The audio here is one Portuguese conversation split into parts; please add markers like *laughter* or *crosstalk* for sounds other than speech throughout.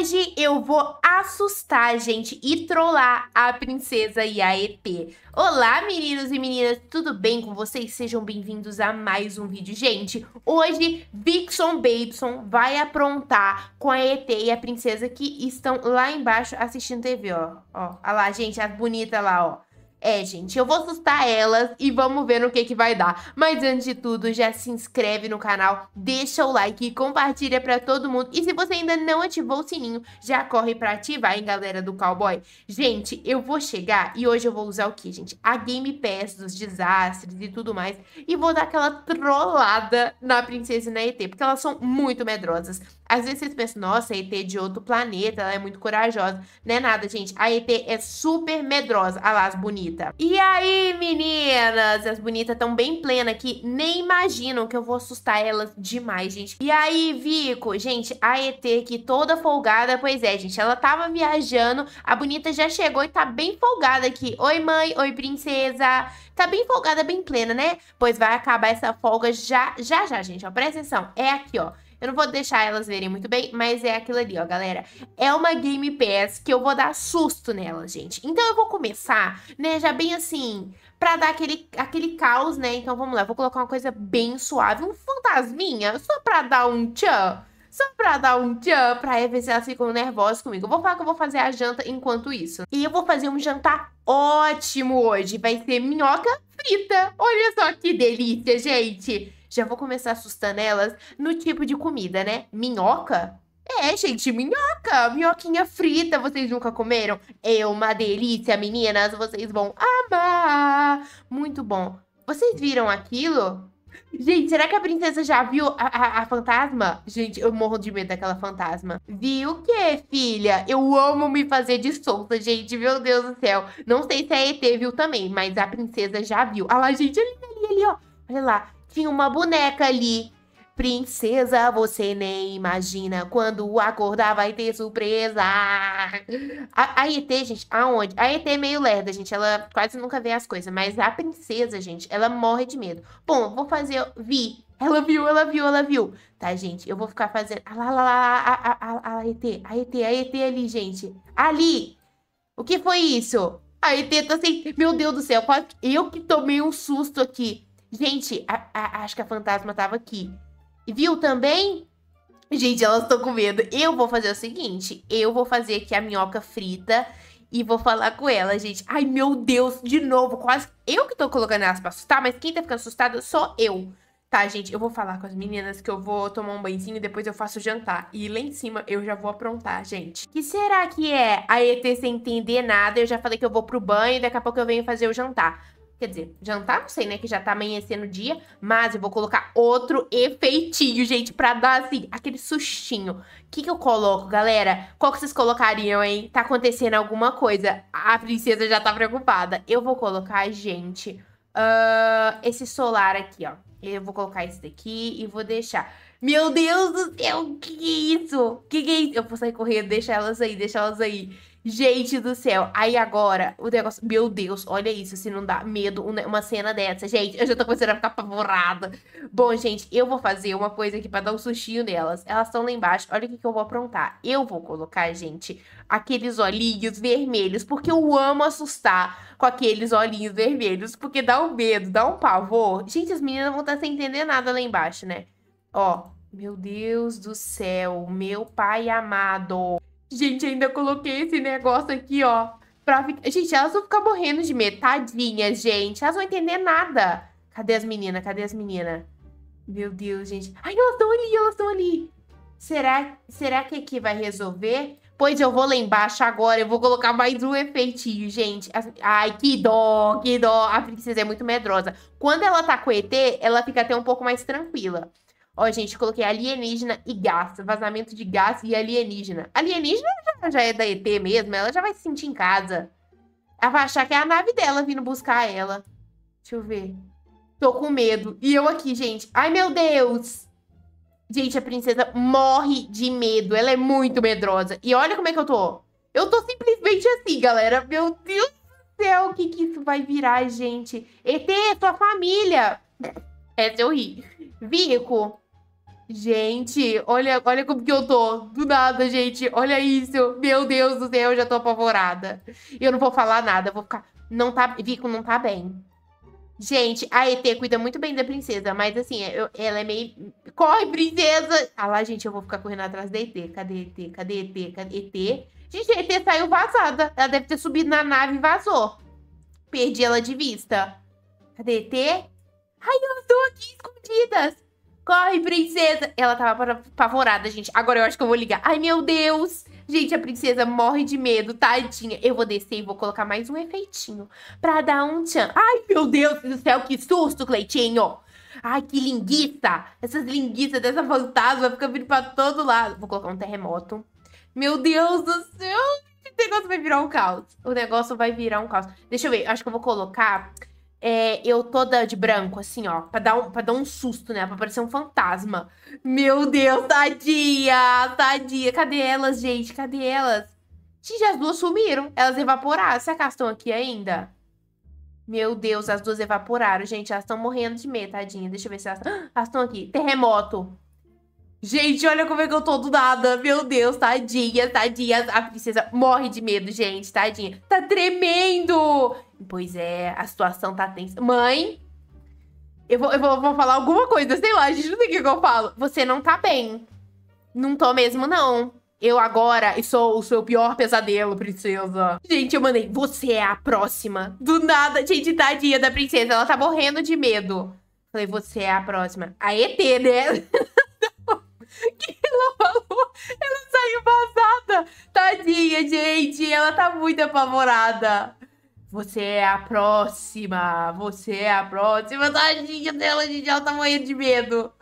Hoje eu vou assustar, gente, e trollar a princesa e a ET. Olá, meninos e meninas, tudo bem com vocês? Sejam bem-vindos a mais um vídeo. Gente, hoje Vixen Babson vai aprontar com a ET e a princesa que estão lá embaixo assistindo TV, ó. Ó, ó lá, gente, a bonita lá, ó. É, gente, eu vou assustar elas e vamos ver no que que vai dar. Mas antes de tudo, já se inscreve no canal, deixa o like e compartilha pra todo mundo. E se você ainda não ativou o sininho, já corre pra ativar, hein, galera do Cowboy. Gente, eu vou chegar e hoje eu vou usar o que, gente? A Game Pass dos desastres e tudo mais. E vou dar aquela trollada na Princesa e na ET, porque elas são muito medrosas. Às vezes vocês pensam, nossa, a ET é de outro planeta, ela é muito corajosa. Não é nada, gente. A ET é super medrosa. Olha ah lá, as bonitas. E aí, meninas? As bonitas estão bem plenas aqui. Nem imaginam que eu vou assustar elas demais, gente. E aí, Vico? Gente, a ET aqui toda folgada. Pois é, gente. Ela tava viajando. A bonita já chegou e tá bem folgada aqui. Oi, mãe. Oi, princesa. Tá bem folgada, bem plena, né? Pois vai acabar essa folga já, já, já, gente. Ó, presta atenção. É aqui, ó. Eu não vou deixar elas verem muito bem, mas é aquilo ali, ó, galera. É uma Game Pass que eu vou dar susto nela, gente. Então eu vou começar, né, já bem assim, pra dar aquele, aquele caos, né? Então vamos lá, vou colocar uma coisa bem suave, um fantasminha, só pra dar um tchan só pra dar um tchan pra ver se elas ficam nervosas comigo. Eu vou falar que eu vou fazer a janta enquanto isso. E eu vou fazer um jantar ótimo hoje. Vai ser minhoca frita. Olha só que delícia, gente! já vou começar assustando elas no tipo de comida, né? Minhoca? É, gente, minhoca, minhoquinha frita, vocês nunca comeram? É uma delícia, meninas, vocês vão amar. Muito bom. Vocês viram aquilo? Gente, será que a princesa já viu a, a, a, fantasma? Gente, eu morro de medo daquela fantasma. Viu o quê, filha? Eu amo me fazer de solta, gente. Meu Deus do céu. Não sei se a é ET viu também, mas a princesa já viu. Olha lá, gente, ali, ali, ali, ó. Olha lá tinha uma boneca ali. Princesa, você nem imagina quando acordar vai ter surpresa. A, a ET, gente, aonde? A ET é meio lerda, gente. Ela quase nunca vê as coisas. Mas a princesa, gente, ela morre de medo. Bom, vou fazer. Vi. Ela viu, ela viu, ela viu. Tá, gente? Eu vou ficar fazendo. Ah, lá, a, a, a, a ET, a ET, a ET ali, gente. Ali! O que foi isso? A ET tá sem. Meu Deus do céu, quase... eu que tomei um susto aqui. Gente, a, a, acho que a fantasma tava aqui. Viu também? Gente, elas estão com medo. Eu vou fazer o seguinte: eu vou fazer aqui a minhoca frita e vou falar com ela, gente. Ai, meu Deus, de novo, quase. Eu que tô colocando elas pra assustar, mas quem tá ficando assustada sou eu. Tá, gente, eu vou falar com as meninas que eu vou tomar um banhozinho e depois eu faço o jantar. E lá em cima eu já vou aprontar, gente. O Que será que é? A ET sem entender nada, eu já falei que eu vou pro banho e daqui a pouco eu venho fazer o jantar. Quer dizer, jantar, não sei, né? Que já tá amanhecendo o dia. Mas eu vou colocar outro efeitinho, gente, pra dar, assim, aquele sustinho. O que, que eu coloco, galera? Qual que vocês colocariam, hein? Tá acontecendo alguma coisa. A princesa já tá preocupada. Eu vou colocar, gente, uh, esse solar aqui, ó. Eu vou colocar esse daqui e vou deixar. Meu Deus do céu, o que, é isso? O que, que é isso? Eu vou sair correndo, deixa elas aí, deixa elas aí. Gente do céu. Aí agora, o negócio. Meu Deus, olha isso. Se não dá medo uma cena dessa. Gente, eu já tô começando a ficar apavorada. Bom, gente, eu vou fazer uma coisa aqui pra dar um sustinho nelas. Elas estão lá embaixo. Olha o que, que eu vou aprontar. Eu vou colocar, gente, aqueles olhinhos vermelhos. Porque eu amo assustar com aqueles olhinhos vermelhos. Porque dá um medo, dá um pavor. Gente, as meninas vão estar tá sem entender nada lá embaixo, né? Ó, meu Deus do céu, meu pai amado. Gente, ainda coloquei esse negócio aqui, ó. Pra ficar... Gente, elas vão ficar morrendo de medo. gente. Elas vão entender nada. Cadê as meninas? Cadê as meninas? Meu Deus, gente. Ai, elas estão ali, elas estão ali. Será, será que aqui é vai resolver? Pois eu vou lá embaixo agora. Eu vou colocar mais um efeitinho, gente. As... Ai, que dó, que dó. A princesa é muito medrosa. Quando ela tá com ET, ela fica até um pouco mais tranquila. Ó, gente, coloquei alienígena e gás, vazamento de gás e alienígena. Alienígena já, já é da ET mesmo, ela já vai se sentir em casa. Ela vai achar que é a nave dela vindo buscar ela. Deixa eu ver. Tô com medo. E eu aqui, gente. Ai, meu Deus! Gente, a princesa morre de medo. Ela é muito medrosa. E olha como é que eu tô. Eu tô simplesmente assim, galera. Meu Deus do céu, o que que isso vai virar, gente? ET, sua família! Essa é, eu ri. Vico, Gente, olha, olha como que eu tô. Do nada, gente. Olha isso. Meu Deus do céu, eu já tô apavorada. Eu não vou falar nada, vou ficar. Não tá. Vico não tá bem. Gente, a ET cuida muito bem da princesa, mas assim, eu, ela é meio. Corre, princesa! Ah lá, gente, eu vou ficar correndo atrás da ET. Cadê ET? Cadê ET? Cadê ET? Gente, a ET saiu vazada. Ela deve ter subido na nave e vazou. Perdi ela de vista. Cadê ET? Ai, eu estou aqui escondidas. Corre, princesa! Ela tava apavorada, gente. Agora eu acho que eu vou ligar. Ai, meu Deus! Gente, a princesa morre de medo, tadinha. Eu vou descer e vou colocar mais um efeitinho pra dar um tchan. Ai, meu Deus do céu, que susto, Cleitinho! Ai, que linguiça! Essas linguiças dessa fantasma ficam vindo pra todo lado. Vou colocar um terremoto. Meu Deus do céu! O negócio vai virar um caos. O negócio vai virar um caos. Deixa eu ver, acho que eu vou colocar é, eu toda de branco, assim, ó, pra dar, um, pra dar um susto, né? Pra parecer um fantasma. Meu Deus, tadinha, tadinha. Cadê elas, gente? Cadê elas? Gente, as duas sumiram. Elas evaporaram. Será que elas estão aqui ainda? Meu Deus, as duas evaporaram, gente. Elas estão morrendo de medo, tadinha. Deixa eu ver se elas. *gasps* elas estão aqui. Terremoto. Gente, olha como é que eu tô do nada. Meu Deus, tadinha, tadinha. A princesa morre de medo, gente, tadinha. Tá tremendo! Pois é, a situação tá tensa. Mãe, eu vou, eu vou, vou falar alguma coisa, sei lá, a gente não tem o que eu falo. Você não tá bem. Não tô mesmo, não. Eu agora sou o seu pior pesadelo, princesa. Gente, eu mandei, você é a próxima. Do nada, gente, tadinha da princesa. Ela tá morrendo de medo. Falei, você é a próxima. A ET, né? *laughs* tadinha, gente. Ela tá muito apavorada. Você é a próxima. Você é a próxima. Tadinha dela, gente. Ela tá morrendo de medo.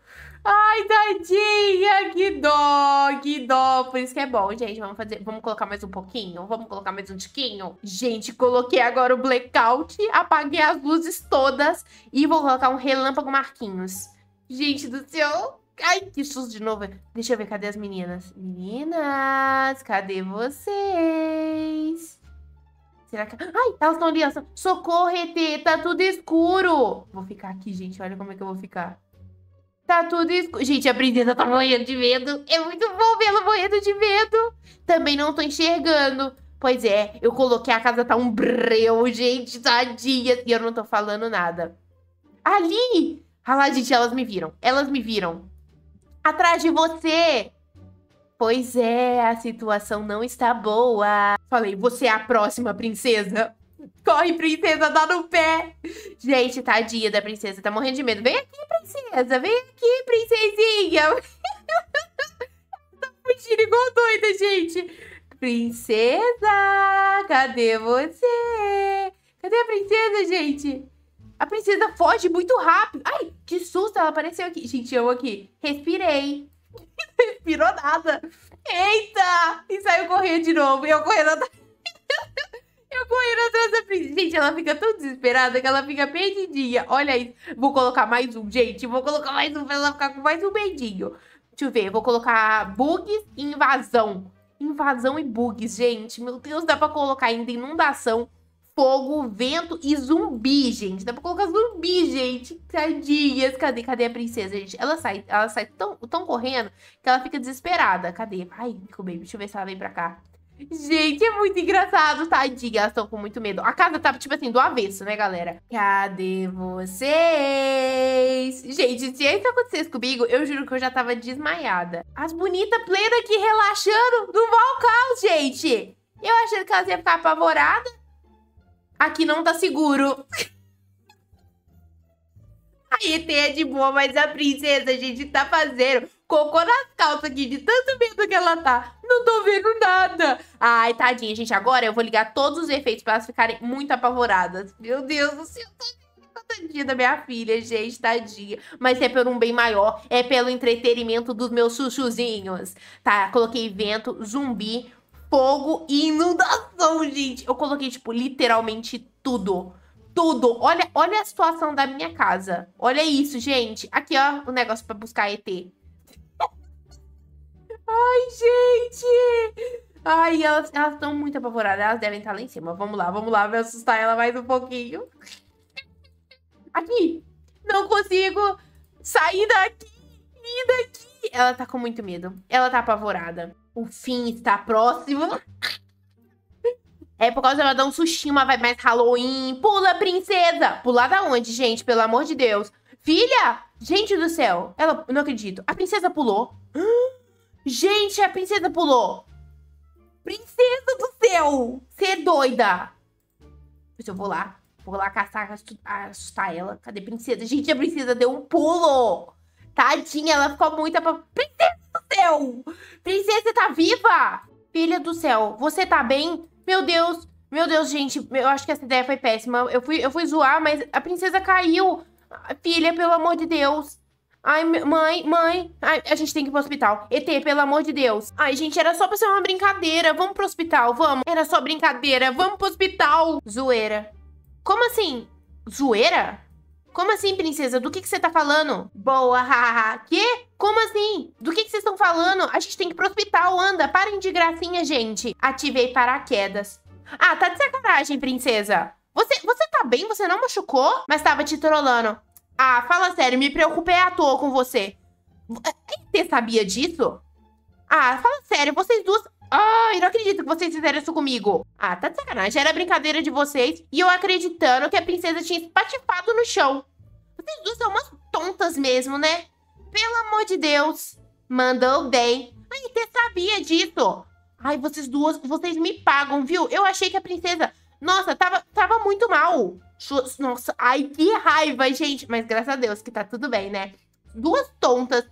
Ai, tadinha, que dó, que dó. Por isso que é bom, gente. Vamos fazer, vamos colocar mais um pouquinho? Vamos colocar mais um tiquinho? Gente, coloquei agora o blackout, apaguei as luzes todas e vou colocar um relâmpago marquinhos. Gente do céu, Ai, que susto de novo. Deixa eu ver, cadê as meninas? Meninas, cadê vocês? Será que. Ai, elas estão ali, elas Socorro, ET, tá tudo escuro. Vou ficar aqui, gente. Olha como é que eu vou ficar. Tá tudo escuro. Gente, a princesa tá morrendo de medo. É muito bom vê-la morrendo de medo. Também não tô enxergando. Pois é, eu coloquei a casa tá um breu, gente, tadinha. E eu não tô falando nada. Ali! Ah lá, gente, elas me viram. Elas me viram atrás de você. Pois é, a situação não está boa. Falei, você é a próxima princesa. Corre, princesa, dá no pé. Gente, tadinha da princesa, tá morrendo de medo. Vem aqui, princesa, vem aqui, princesinha. *laughs* tá fugindo igual doida, gente. Princesa, cadê você? Cadê a princesa, gente? A princesa foge muito rápido. Ai, que susto, ela apareceu aqui. Gente, eu aqui. Respirei. *laughs* Respirou nada. Eita! E saiu correndo de novo. E eu correndo atrás. *laughs* eu correndo atrás da princesa. Gente, ela fica tão desesperada que ela fica perdidinha. Olha isso. Vou colocar mais um, gente. Vou colocar mais um pra ela ficar com mais um medinho. Deixa eu ver. Vou colocar bugs e invasão. Invasão e bugs, gente. Meu Deus, dá pra colocar ainda inundação fogo, vento e zumbi, gente. Dá pra colocar zumbi, gente. Tadinhas. Cadê? Cadê a princesa, gente? Ela sai, ela sai tão, tão correndo que ela fica desesperada. Cadê? Ai, meu Baby. Deixa eu ver se ela vem pra cá. Gente, é muito engraçado, tadinha. Elas estão com muito medo. A casa tá, tipo assim, do avesso, né, galera? Cadê vocês? Gente, se isso acontecesse comigo, eu juro que eu já tava desmaiada. As bonitas plenas aqui relaxando no mau caos, gente. Eu achei que elas iam ficar apavoradas. Aqui não tá seguro. A ET é de boa, mas a princesa, a gente tá fazendo cocô nas calças aqui, de tanto medo que ela tá. Não tô vendo nada. Ai, tadinha, gente. Agora eu vou ligar todos os efeitos pra elas ficarem muito apavoradas. Meu Deus do céu, tadinha da minha filha, gente, tadinha. Mas é por um bem maior, é pelo entretenimento dos meus chuchuzinhos. Tá, coloquei vento, zumbi, fogo e inundação, gente. Eu coloquei, tipo, literalmente tudo. Tudo. Olha, olha a situação da minha casa. Olha isso, gente. Aqui, ó, o negócio pra buscar ET. *laughs* Ai, gente! Ai, elas estão muito apavoradas. Elas devem estar lá em cima. Vamos lá, vamos lá. Vou assustar ela mais um pouquinho. Aqui! Não consigo sair daqui! sair daqui! Ela tá com muito medo. Ela tá apavorada o fim está próximo. É por causa dela dar um sustinho, mas vai mais Halloween. Pula, princesa! Pular da onde, gente? Pelo amor de Deus. Filha! Gente do céu! Ela. Não acredito. A princesa pulou. *gasps* Gente, a princesa pulou! Princesa do céu! Você é doida! Pois eu vou lá. Vou lá caçar, assustar ela. Cadê a princesa? Gente, a princesa deu um pulo! Tadinha, ela ficou muito. Princesa! Princesa, Princesa tá viva? Filha do céu, você tá bem? Meu Deus, meu Deus, gente, eu acho que essa ideia foi péssima. Eu fui, eu fui zoar, mas a princesa caiu. Filha, pelo amor de Deus. Ai, mãe, mãe. Ai, a gente tem que ir pro hospital. ET, pelo amor de Deus. Ai, gente, era só pra ser uma brincadeira. Vamos pro hospital, vamos. Era só brincadeira. Vamos pro hospital. Zoeira. Como assim? Zoeira? Como assim, princesa? Do que, que você tá falando? Boa, haha. Quê? Como assim? Do que, que vocês estão falando? A gente tem que ir pro hospital, anda. Parem de gracinha, gente. Ativei paraquedas. Ah, tá de sacanagem, princesa. Você, você tá bem? Você não machucou? Mas tava te trolando. Ah, fala sério, me preocupei à toa com você. Você é, sabia disso? Ah, fala sério, vocês duas Ai, não acredito que vocês fizeram isso comigo. Ah, tá de sacanagem. Era brincadeira de vocês. E eu acreditando que a princesa tinha espatifado no chão. Vocês duas são umas tontas mesmo, né? Pelo amor de Deus. Mandou bem. Ai, você sabia disso. Ai, vocês duas, vocês me pagam, viu? Eu achei que a princesa... Nossa, tava, tava muito mal. Nossa, ai, que raiva, gente. Mas graças a Deus que tá tudo bem, né? Duas tontas.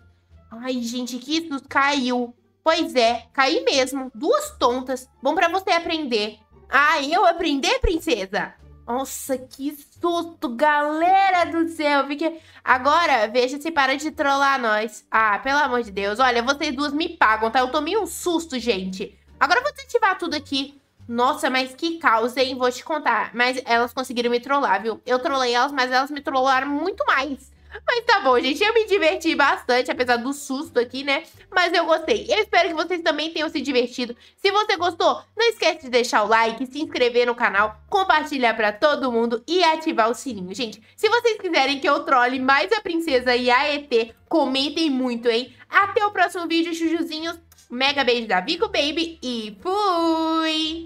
Ai, gente, que isso caiu. Pois é, caí mesmo. Duas tontas. Bom para você aprender. Ah, eu aprender, princesa? Nossa, que susto, galera do céu. Fique... Agora, veja se para de trollar nós. Ah, pelo amor de Deus. Olha, vocês duas me pagam, tá? Eu tomei um susto, gente. Agora eu vou desativar tudo aqui. Nossa, mas que causa, hein? Vou te contar. Mas elas conseguiram me trollar, viu? Eu trollei elas, mas elas me trollaram muito mais. Mas tá bom, gente. Eu me diverti bastante, apesar do susto aqui, né? Mas eu gostei. Eu espero que vocês também tenham se divertido. Se você gostou, não esquece de deixar o like, se inscrever no canal, compartilhar pra todo mundo e ativar o sininho. Gente, se vocês quiserem que eu trole mais a princesa e a ET, comentem muito, hein? Até o próximo vídeo, chujuzinhos. Mega beijo da Vico Baby e fui!